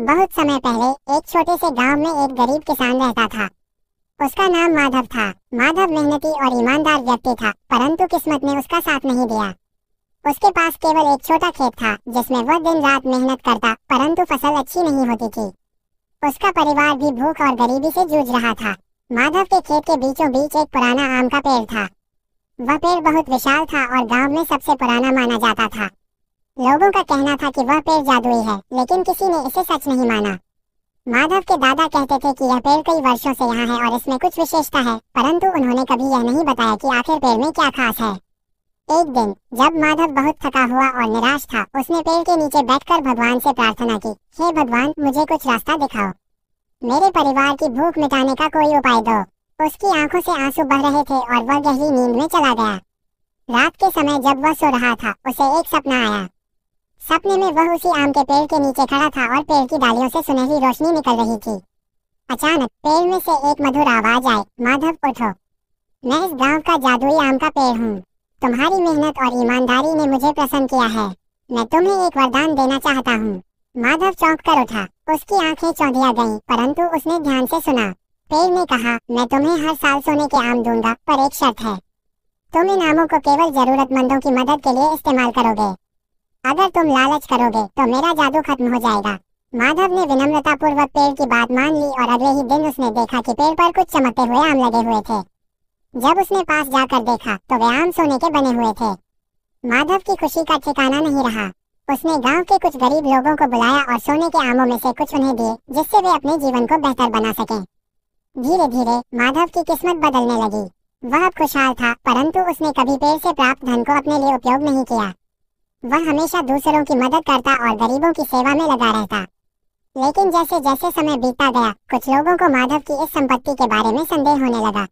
बहुत समय पहले एक छोटे से गांव में एक गरीब किसान रहता था उसका नाम माधव था माधव मेहनती और ईमानदार व्यक्ति था परंतु किस्मत ने उसका साथ नहीं दिया उसके पास केवल एक छोटा खेत था जिसमें वह दिन रात मेहनत करता परंतु फसल अच्छी नहीं होती थी उसका परिवार भी भूख और गरीबी से जूझ रहा था माधव के खेत के बीचों बीच एक पुराना आम का पेड़ था वह पेड़ बहुत विशाल था और गाँव में सबसे पुराना माना जाता था लोगों का कहना था कि वह पेड़ जादुई है लेकिन किसी ने इसे सच नहीं माना माधव के दादा कहते थे कि यह पेड़ कई वर्षों से यहाँ है और इसमें कुछ विशेषता है परंतु उन्होंने कभी यह नहीं बताया कि आखिर पेड़ में क्या खास है एक दिन जब माधव बहुत थका हुआ और निराश था उसने पेड़ के नीचे बैठकर भगवान से प्रार्थना की हे भगवान मुझे कुछ रास्ता दिखाओ मेरे परिवार की भूख मिटाने का कोई उपाय दो उसकी आंखों से आंसू बह रहे थे और वह गहरी नींद में चला गया रात के समय जब वह सो रहा था उसे एक सपना आया सपने में वह उसी आम के पेड़ के नीचे खड़ा था और पेड़ की डालियों से सुनहरी रोशनी निकल रही थी अचानक पेड़ में से एक मधुर आवाज आई माधव उठो मैं इस गांव का जादुई आम का पेड़ हूँ तुम्हारी मेहनत और ईमानदारी ने मुझे प्रसन्न किया है मैं तुम्हें एक वरदान देना चाहता हूँ माधव चौंक कर उठा उसकी आंखें चौंधिया गईं, परंतु उसने ध्यान से सुना पेड़ ने कहा मैं तुम्हें हर साल सोने के आम दूंगा पर एक शर्त है तुम इन आमों को केवल जरूरतमंदों की मदद के लिए इस्तेमाल करोगे अगर तुम लालच करोगे तो मेरा जादू खत्म हो जाएगा माधव ने विनम्रता पूर्वक पेड़ की बात मान ली और अगले ही दिन उसने देखा कि पेड़ पर कुछ चमकते हुए आम लगे हुए थे जब उसने पास जाकर देखा तो वे आम सोने के बने हुए थे माधव की खुशी का ठिकाना नहीं रहा उसने गांव के कुछ गरीब लोगों को बुलाया और सोने के आमों में से कुछ उन्हें दिए जिससे वे अपने जीवन को बेहतर बना सके धीरे धीरे माधव की किस्मत बदलने लगी वह खुशहाल था परंतु उसने कभी पेड़ से प्राप्त धन को अपने लिए उपयोग नहीं किया वह हमेशा दूसरों की मदद करता और गरीबों की सेवा में लगा रहता लेकिन जैसे जैसे समय बीतता गया कुछ लोगों को माधव की इस संपत्ति के बारे में संदेह होने लगा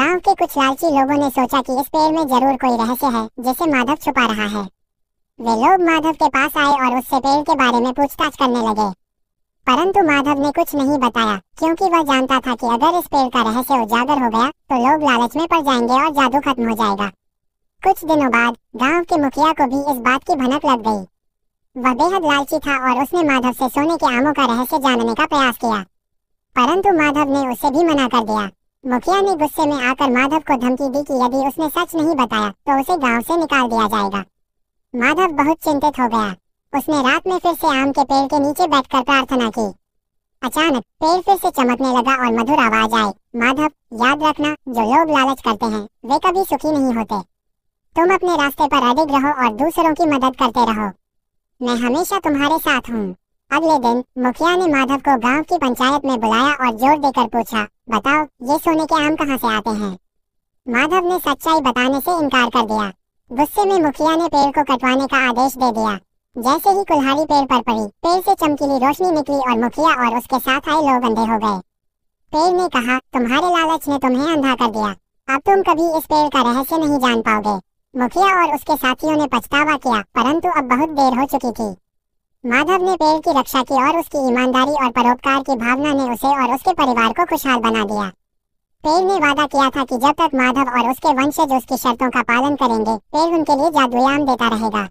गांव के कुछ लालची लोगों ने सोचा कि इस पेड़ में जरूर कोई रहस्य है जिसे माधव छुपा रहा है वे लोग माधव के पास आए और उससे पेड़ के बारे में पूछताछ करने लगे परंतु माधव ने कुछ नहीं बताया क्योंकि वह जानता था कि अगर इस पेड़ का रहस्य उजागर हो गया तो लोग लालच में पड़ जाएंगे और जादू खत्म हो जाएगा कुछ दिनों बाद गांव के मुखिया को भी इस बात की भनक लग गई वह बेहद लालची था और उसने माधव से सोने के आमों का रहस्य जानने का प्रयास किया परंतु माधव ने उसे भी मना कर दिया मुखिया ने गुस्से में आकर माधव को धमकी दी कि यदि उसने सच नहीं बताया तो उसे गांव से निकाल दिया जाएगा माधव बहुत चिंतित हो गया उसने रात में फिर से आम के पेड़ के नीचे बैठकर प्रार्थना की अचानक पेड़ फिर से चमकने लगा और मधुर आवाज आई माधव याद रखना जो लोग लालच करते हैं वे कभी सुखी नहीं होते तुम अपने रास्ते पर अडिग रहो और दूसरों की मदद करते रहो मैं हमेशा तुम्हारे साथ हूँ अगले दिन मुखिया ने माधव को गांव की पंचायत में बुलाया और जोर देकर पूछा बताओ ये सोने के आम कहाँ से आते हैं माधव ने सच्चाई बताने से इनकार कर दिया गुस्से में मुखिया ने पेड़ को कटवाने का आदेश दे दिया जैसे ही कुल्हाड़ी पेड़ पर पड़ी पेड़ से चमकीली रोशनी निकली और मुखिया और उसके साथ आए लोग अंधे हो गए पेड़ ने कहा तुम्हारे लालच ने तुम्हें अंधा कर दिया अब तुम कभी इस पेड़ का रहस्य नहीं जान पाओगे मुखिया और उसके साथियों ने पछतावा किया परंतु अब बहुत देर हो चुकी थी माधव ने पेड़ की रक्षा की और उसकी ईमानदारी और परोपकार की भावना ने उसे और उसके परिवार को खुशहाल बना दिया पेड़ ने वादा किया था कि जब तक माधव और उसके वंशज उसकी शर्तों का पालन करेंगे पेड़ उनके लिए जादुयाम देता रहेगा